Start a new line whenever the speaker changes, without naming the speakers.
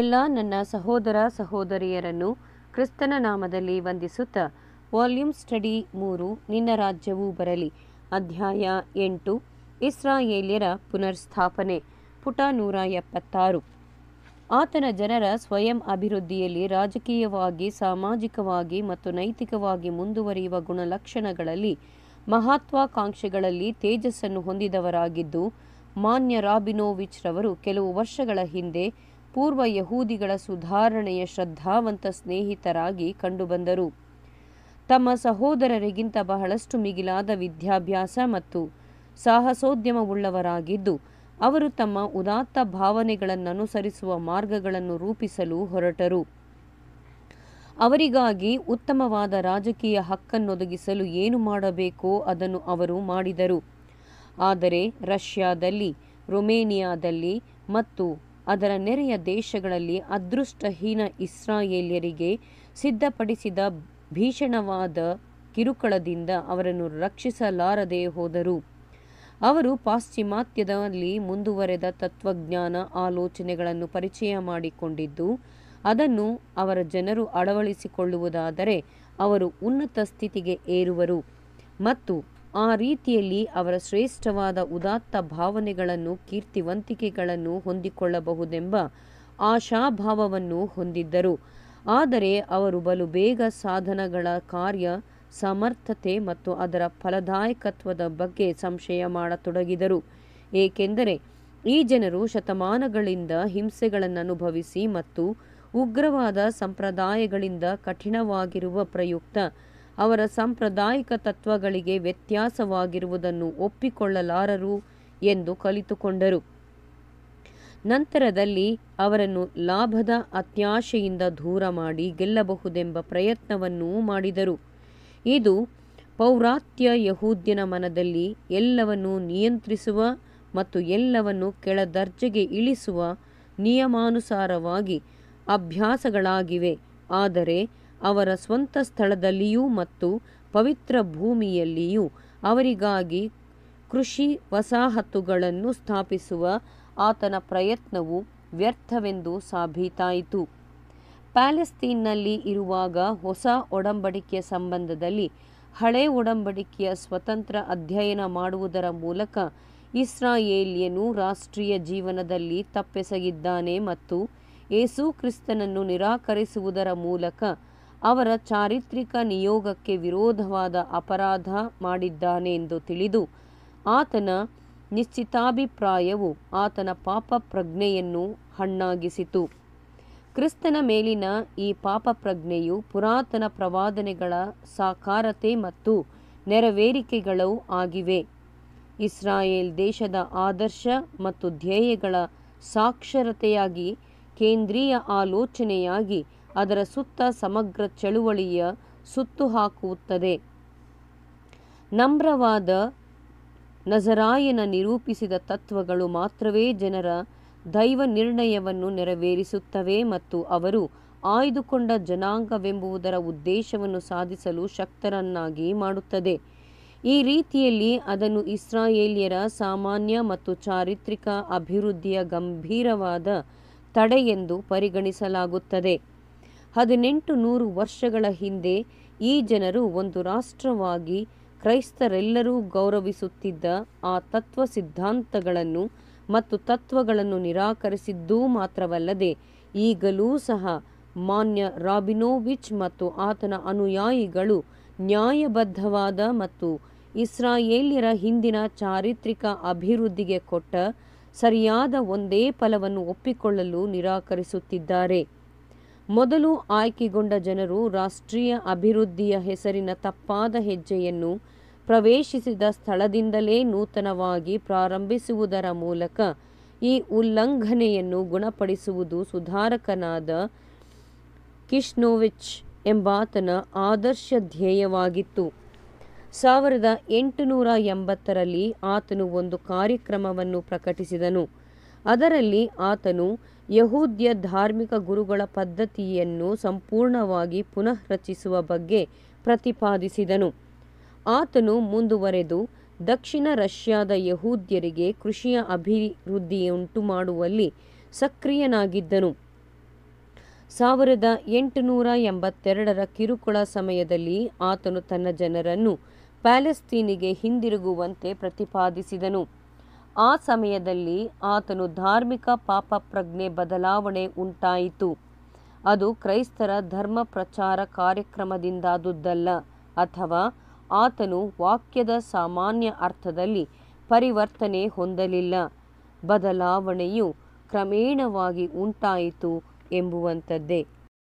ಎಲ್ಲ ನನ್ನ ಸಹೋದರ ಸಹೋದರಿಯರನ್ನು ಕ್ರಿಸ್ತನ ನಾಮದಲ್ಲಿ ವಂದಿಸುತ್ತಾ ವಾಲ್ಯೂಮ್ ಸ್ಟಡಿ ಮೂರು ನಿನ್ನ ರಾಜ್ಯವು ಬರಲಿ ಅಧ್ಯಾಯ ಎಂಟು ಇಸ್ರಾಯೇಲ್ಯರ ಪುನರ್ಸ್ಥಾಪನೆ ಪುಟ ನೂರ ಎಪ್ಪತ್ತಾರು ಆತನ ಜನರ ಸ್ವಯಂ ಅಭಿವೃದ್ಧಿಯಲ್ಲಿ ರಾಜಕೀಯವಾಗಿ ಸಾಮಾಜಿಕವಾಗಿ ಮತ್ತು ನೈತಿಕವಾಗಿ ಮುಂದುವರಿಯುವ ಗುಣಲಕ್ಷಣಗಳಲ್ಲಿ ಮಹತ್ವಾಕಾಂಕ್ಷೆಗಳಲ್ಲಿ ತೇಜಸ್ಸನ್ನು ಹೊಂದಿದವರಾಗಿದ್ದು ಮಾನ್ಯ ರಾಬಿನೋವಿಚ್ ರವರು ಕೆಲವು ವರ್ಷಗಳ ಹಿಂದೆ ಪೂರ್ವ ಯಹೂದಿಗಳ ಸುಧಾರಣೆಯ ಶ್ರದ್ಧಾವಂತ ಸ್ನೇಹಿತರಾಗಿ ಕಂಡುಬಂದರು ತಮ್ಮ ಸಹೋದರರಿಗಿಂತ ಬಹಳಷ್ಟು ಮಿಗಿಲಾದ ವಿದ್ಯಾಭ್ಯಾಸ ಮತ್ತು ಸಾಹಸೋದ್ಯಮವುಳ್ಳವರಾಗಿದ್ದು ಅವರು ತಮ್ಮ ಉದಾತ್ತ ಭಾವನೆಗಳನ್ನನುಸರಿಸುವ ಮಾರ್ಗಗಳನ್ನು ರೂಪಿಸಲು ಹೊರಟರು ಅವರಿಗಾಗಿ ಉತ್ತಮವಾದ ರಾಜಕೀಯ ಹಕ್ಕನ್ನೊದಗಿಸಲು ಏನು ಮಾಡಬೇಕೋ ಅದನ್ನು ಅವರು ಮಾಡಿದರು ಆದರೆ ರಷ್ಯಾದಲ್ಲಿ ರೊಮೇನಿಯಾದಲ್ಲಿ ಮತ್ತು ಅದರ ನೆರೆಯ ದೇಶಗಳಲ್ಲಿ ಅದೃಷ್ಟಹೀನ ಇಸ್ರಾಯೇಲಿಯರಿಗೆ ಸಿದ್ಧಪಡಿಸಿದ ಭೀಷಣವಾದ ಕಿರುಕಳದಿಂದ ಅವರನ್ನು ರಕ್ಷಿಸಲಾರದೆ ಹೋದರು ಅವರು ಪಾಶ್ಚಿಮಾತ್ಯದಲ್ಲಿ ಮುಂದುವರೆದ ತತ್ವಜ್ಞಾನ ಆಲೋಚನೆಗಳನ್ನು ಪರಿಚಯ ಮಾಡಿಕೊಂಡಿದ್ದು ಅದನ್ನು ಅವರ ಜನರು ಅಳವಡಿಸಿಕೊಳ್ಳುವುದಾದರೆ ಅವರು ಉನ್ನತ ಸ್ಥಿತಿಗೆ ಏರುವರು ಮತ್ತು ಆ ರೀತಿಯಲ್ಲಿ ಅವರ ಶ್ರೇಷ್ಠವಾದ ಉದಾತ್ತ ಭಾವನೆಗಳನ್ನು ಕೀರ್ತಿವಂತಿಕೆಗಳನ್ನು ಹೊಂದಿಕೊಳ್ಳಬಹುದೆಂಬ ಆಶಾಭಾವವನ್ನು ಹೊಂದಿದ್ದರು ಆದರೆ ಅವರು ಬಲು ಬೇಗ ಸಾಧನಗಳ ಕಾರ್ಯ ಸಮರ್ಥತೆ ಮತ್ತು ಅದರ ಫಲದಾಯಕತ್ವದ ಬಗ್ಗೆ ಸಂಶಯ ಮಾಡತೊಡಗಿದರು ಏಕೆಂದರೆ ಈ ಜನರು ಶತಮಾನಗಳಿಂದ ಹಿಂಸೆಗಳನ್ನು ಅನುಭವಿಸಿ ಮತ್ತು ಉಗ್ರವಾದ ಸಂಪ್ರದಾಯಗಳಿಂದ ಕಠಿಣವಾಗಿರುವ ಪ್ರಯುಕ್ತ ಅವರ ಸಾಂಪ್ರದಾಯಿಕ ತತ್ವಗಳಿಗೆ ವ್ಯತ್ಯಾಸವಾಗಿರುವುದನ್ನು ಒಪ್ಪಿಕೊಳ್ಳಲಾರರು ಎಂದು ಕಲಿತುಕೊಂಡರು ನಂತರದಲ್ಲಿ ಅವರನ್ನು ಲಾಭದ ಅತ್ಯಾಶೆಯಿಂದ ದೂರ ಮಾಡಿ ಗೆಲ್ಲಬಹುದೆಂಬ ಪ್ರಯತ್ನವನ್ನೂ ಮಾಡಿದರು ಇದು ಪೌರಾತ್ಯ ಯಹೂದ್ಯನ ಮನದಲ್ಲಿ ಎಲ್ಲವನ್ನು ನಿಯಂತ್ರಿಸುವ ಮತ್ತು ಎಲ್ಲವನ್ನು ಕೆಳ ದರ್ಜೆಗೆ ಇಳಿಸುವ ನಿಯಮಾನುಸಾರವಾಗಿ ಅಭ್ಯಾಸಗಳಾಗಿವೆ ಆದರೆ ಅವರ ಸ್ವಂತ ಸ್ಥಳದಲ್ಲಿಯೂ ಮತ್ತು ಪವಿತ್ರ ಭೂಮಿಯಲ್ಲಿಯೂ ಅವರಿಗಾಗಿ ಕೃಷಿ ವಸಾಹತುಗಳನ್ನು ಸ್ಥಾಪಿಸುವ ಆತನ ಪ್ರಯತ್ನವು ವ್ಯರ್ಥವೆಂದು ಸಾಬೀತಾಯಿತು ಪ್ಯಾಲೆಸ್ತೀನ್ನಲ್ಲಿ ಇರುವಾಗ ಹೊಸ ಒಡಂಬಡಿಕೆಯ ಸಂಬಂಧದಲ್ಲಿ ಹಳೆ ಒಡಂಬಡಿಕೆಯ ಸ್ವತಂತ್ರ ಅಧ್ಯಯನ ಮಾಡುವುದರ ಮೂಲಕ ಇಸ್ರಾಯೇಲಿಯನು ರಾಷ್ಟ್ರೀಯ ಜೀವನದಲ್ಲಿ ತಪ್ಪೆಸಗಿದ್ದಾನೆ ಮತ್ತು ಯೇಸು ಕ್ರಿಸ್ತನನ್ನು ನಿರಾಕರಿಸುವುದರ ಮೂಲಕ ಅವರ ಚಾರಿತ್ರಿಕ ನಿಯೋಗಕ್ಕೆ ವಿರೋಧವಾದ ಅಪರಾಧ ಮಾಡಿದ್ದಾನೆ ಎಂದು ತಿಳಿದು ಆತನ ನಿಶ್ಚಿತಾಭಿಪ್ರಾಯವು ಆತನ ಪಾಪ ಪ್ರಜ್ಞೆಯನ್ನು ಹಣ್ಣಾಗಿಸಿತು ಕ್ರಿಸ್ತನ ಮೇಲಿನ ಈ ಪಾಪ ಪ್ರಜ್ಞೆಯು ಪುರಾತನ ಪ್ರವಾದನೆಗಳ ಸಾಕಾರತೆ ಮತ್ತು ನೆರವೇರಿಕೆಗಳು ಆಗಿವೆ ಇಸ್ರಾಯೇಲ್ ದೇಶದ ಆದರ್ಶ ಮತ್ತು ಧ್ಯೇಯಗಳ ಸಾಕ್ಷರತೆಯಾಗಿ ಕೇಂದ್ರೀಯ ಆಲೋಚನೆಯಾಗಿ ಅದರ ಸುತ್ತ ಸಮಗ್ರ ಚಳುವಳಿಯ ಸುತ್ತು ಹಾಕುತ್ತದೆ ನಮ್ರವಾದ ನಜರಾಯನ ನಿರೂಪಿಸಿದ ತತ್ವಗಳು ಮಾತ್ರವೇ ಜನರ ದೈವ ನಿರ್ಣಯವನ್ನು ನೆರವೇರಿಸುತ್ತವೆ ಮತ್ತು ಅವರು ಆಯ್ದುಕೊಂಡ ಜನಾಂಗವೆಂಬುದರ ಉದ್ದೇಶವನ್ನು ಸಾಧಿಸಲು ಶಕ್ತರನ್ನಾಗಿ ಮಾಡುತ್ತದೆ ಈ ರೀತಿಯಲ್ಲಿ ಅದನ್ನು ಇಸ್ರಾಯೇಲಿಯರ ಸಾಮಾನ್ಯ ಮತ್ತು ಚಾರಿತ್ರಿಕ ಅಭಿವೃದ್ಧಿಯ ಗಂಭೀರವಾದ ತಡೆ ಎಂದು ಪರಿಗಣಿಸಲಾಗುತ್ತದೆ ಹದಿನೆಂಟು ನೂರು ವರ್ಷಗಳ ಹಿಂದೆ ಈ ಜನರು ಒಂದು ರಾಷ್ಟ್ರವಾಗಿ ಕ್ರೈಸ್ತರೆಲ್ಲರೂ ಗೌರವಿಸುತ್ತಿದ್ದ ಆ ತತ್ವ ಸಿದ್ಧಾಂತಗಳನ್ನು ಮತ್ತು ತತ್ವಗಳನ್ನು ನಿರಾಕರಿಸಿದ್ದೂ ಮಾತ್ರವಲ್ಲದೆ ಈಗಲೂ ಸಹ ಮಾನ್ಯ ರಾಬಿನೋವಿಚ್ ಮತ್ತು ಆತನ ಅನುಯಾಯಿಗಳು ನ್ಯಾಯಬದ್ಧವಾದ ಮತ್ತು ಇಸ್ರಾಯೇಲ್ಯರ ಹಿಂದಿನ ಚಾರಿತ್ರಿಕ ಅಭಿವೃದ್ಧಿಗೆ ಕೊಟ್ಟ ಸರಿಯಾದ ಒಂದೇ ಫಲವನ್ನು ಒಪ್ಪಿಕೊಳ್ಳಲು ನಿರಾಕರಿಸುತ್ತಿದ್ದಾರೆ ಮೊದಲು ಆಯ್ಕೆಗೊಂಡ ಜನರು ರಾಷ್ಟ್ರೀಯ ಅಭಿವೃದ್ಧಿಯ ಹೆಸರಿನ ತಪ್ಪಾದ ಹೆಜ್ಜೆಯನ್ನು ಪ್ರವೇಶಿಸಿದ ಸ್ಥಳದಿಂದಲೇ ನೂತನವಾಗಿ ಪ್ರಾರಂಭಿಸುವುದರ ಮೂಲಕ ಈ ಉಲ್ಲಂಘನೆಯನ್ನು ಗುಣಪಡಿಸುವುದು ಸುಧಾರಕನಾದ ಕಿಶ್ನೋವಿಚ್ ಎಂಬಾತನ ಆದರ್ಶ ಧ್ಯೇಯವಾಗಿತ್ತು ಸಾವಿರದ ಎಂಟುನೂರ ಎಂಬತ್ತರಲ್ಲಿ ಆತನು ಒಂದು ಕಾರ್ಯಕ್ರಮವನ್ನು ಪ್ರಕಟಿಸಿದನು ಅದರಲ್ಲಿ ಆತನು ಯಹೂದ್ಯ ಧಾರ್ಮಿಕ ಗುರುಗಳ ಪದ್ಧತಿಯನ್ನು ಸಂಪೂರ್ಣವಾಗಿ ಪುನಃ ರಚಿಸುವ ಬಗ್ಗೆ ಪ್ರತಿಪಾದಿಸಿದನು ಆತನು ಮುಂದುವರೆದು ದಕ್ಷಿಣ ರಷ್ಯಾದ ಯಹೂದ್ಯರಿಗೆ ಕೃಷಿಯ ಅಭಿವೃದ್ಧಿಯುಂಟು ಮಾಡುವಲ್ಲಿ ಸಕ್ರಿಯನಾಗಿದ್ದನು ಸಾವಿರದ ಎಂಟುನೂರ ಎಂಬತ್ತೆರಡರ ಕಿರುಕುಳ ಸಮಯದಲ್ಲಿ ಆತನು ತನ್ನ ಜನರನ್ನು ಪ್ಯಾಲೆಸ್ತೀನಿಗೆ ಹಿಂದಿರುಗುವಂತೆ ಪ್ರತಿಪಾದಿಸಿದನು ಆ ಸಮಯದಲ್ಲಿ ಆತನು ಧಾರ್ಮಿಕ ಪಾಪ ಪ್ರಜ್ಞೆ ಬದಲಾವಣೆ ಉಂಟಾಯಿತು ಅದು ಕ್ರೈಸ್ತರ ಧರ್ಮ ಪ್ರಚಾರ ಕಾರ್ಯಕ್ರಮದಿಂದಾದುದಲ್ಲ ಅಥವಾ ಆತನು ವಾಕ್ಯದ ಸಾಮಾನ್ಯ ಅರ್ಥದಲ್ಲಿ ಪರಿವರ್ತನೆ ಹೊಂದಲಿಲ್ಲ ಬದಲಾವಣೆಯು ಕ್ರಮೇಣವಾಗಿ ಉಂಟಾಯಿತು ಎಂಬುವಂಥದ್ದೇ